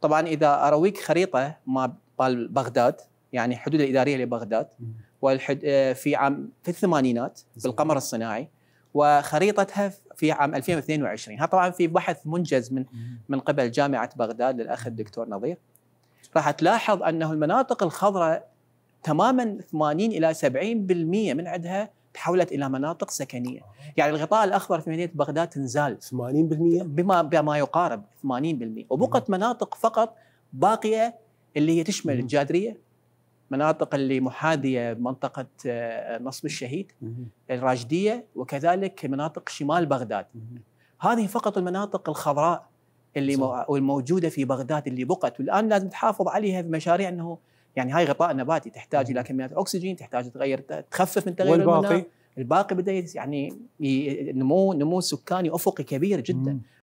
طبعا اذا ارويك خريطه ما بغداد يعني الحدود الاداريه لبغداد والحد آه، في عام في الثمانينات بالقمر الصناعي وخريطتها في عام 2022 ها طبعا في بحث منجز من من قبل جامعه بغداد للاخ الدكتور نظير راح تلاحظ انه المناطق الخضراء تماما 80 الى 70% من عندها تحولت الى مناطق سكنيه، يعني الغطاء الاخضر في مدينه بغداد تنزال 80% بما بما يقارب 80% وبقت مناطق فقط باقيه اللي هي تشمل الجادريه مناطق اللي محاذيه منطقه آه، نصب الشهيد الراشديه الراجديه وكذلك مناطق شمال بغداد هذه فقط المناطق الخضراء اللي صح. في بغداد اللي بقت والان لازم تحافظ عليها بمشاريع انه يعني هاي غطاء نباتي تحتاج الى كميات اكسجين تحتاج تغير تخفف من تغير والباقي؟ المناخ الباقي بدا يعني نمو نمو سكاني افقي كبير جدا مم.